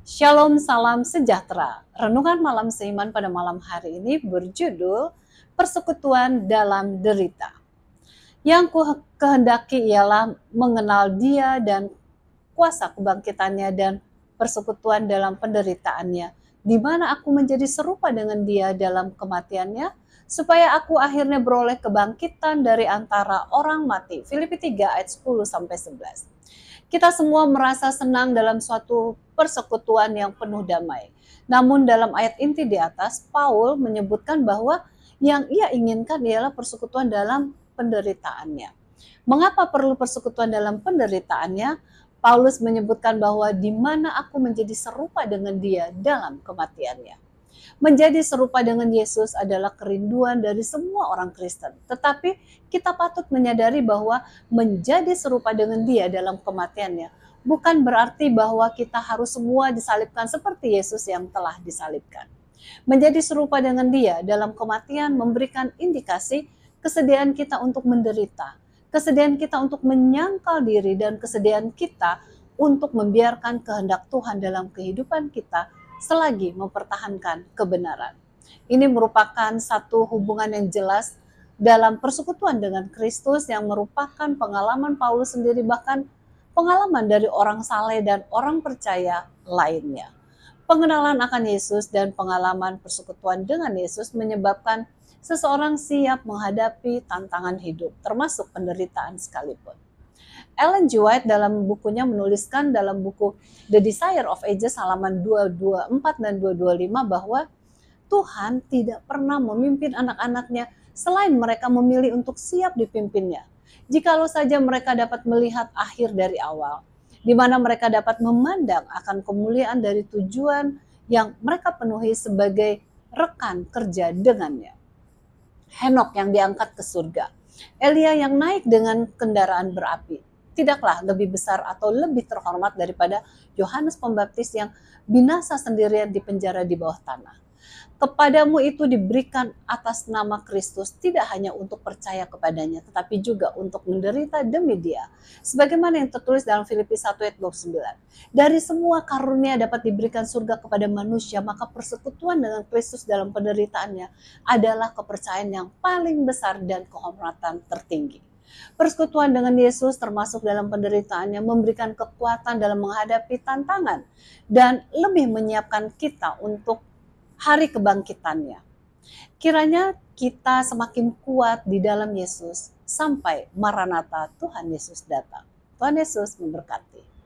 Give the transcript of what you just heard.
Shalom salam sejahtera. Renungan malam seiman pada malam hari ini berjudul Persekutuan dalam Derita. Yang ku kehendaki ialah mengenal Dia dan kuasa kebangkitannya dan persekutuan dalam penderitaannya, di mana aku menjadi serupa dengan Dia dalam kematiannya, supaya aku akhirnya beroleh kebangkitan dari antara orang mati. Filipi 3 ayat 10 sampai 11 kita semua merasa senang dalam suatu persekutuan yang penuh damai. Namun dalam ayat inti di atas, Paul menyebutkan bahwa yang ia inginkan ialah persekutuan dalam penderitaannya. Mengapa perlu persekutuan dalam penderitaannya? Paulus menyebutkan bahwa di mana aku menjadi serupa dengan dia dalam kematiannya. Menjadi serupa dengan Yesus adalah kerinduan dari semua orang Kristen. Tetapi kita patut menyadari bahwa menjadi serupa dengan dia dalam kematiannya bukan berarti bahwa kita harus semua disalibkan seperti Yesus yang telah disalibkan. Menjadi serupa dengan dia dalam kematian memberikan indikasi kesediaan kita untuk menderita, kesediaan kita untuk menyangkal diri dan kesediaan kita untuk membiarkan kehendak Tuhan dalam kehidupan kita selagi mempertahankan kebenaran. Ini merupakan satu hubungan yang jelas dalam persekutuan dengan Kristus yang merupakan pengalaman Paulus sendiri bahkan pengalaman dari orang saleh dan orang percaya lainnya. Pengenalan akan Yesus dan pengalaman persekutuan dengan Yesus menyebabkan seseorang siap menghadapi tantangan hidup, termasuk penderitaan sekalipun. Ellen G. White dalam bukunya menuliskan dalam buku The Desire of Ages halaman 224 dan 225 bahwa Tuhan tidak pernah memimpin anak-anaknya selain mereka memilih untuk siap dipimpinnya. Jikalau saja mereka dapat melihat akhir dari awal, di mana mereka dapat memandang akan kemuliaan dari tujuan yang mereka penuhi sebagai rekan kerja dengannya. Henok yang diangkat ke surga, Elia yang naik dengan kendaraan berapi, tidaklah lebih besar atau lebih terhormat daripada Yohanes Pembaptis yang binasa sendirian di penjara di bawah tanah. Kepadamu itu diberikan atas nama Kristus tidak hanya untuk percaya kepadanya tetapi juga untuk menderita demi dia. Sebagaimana yang tertulis dalam Filipi 1 ayat 29. Dari semua karunia dapat diberikan surga kepada manusia maka persekutuan dengan Kristus dalam penderitaannya adalah kepercayaan yang paling besar dan kehormatan tertinggi. Persekutuan dengan Yesus termasuk dalam penderitaannya memberikan kekuatan dalam menghadapi tantangan dan lebih menyiapkan kita untuk hari kebangkitannya. Kiranya kita semakin kuat di dalam Yesus sampai Maranatha Tuhan Yesus datang. Tuhan Yesus memberkati.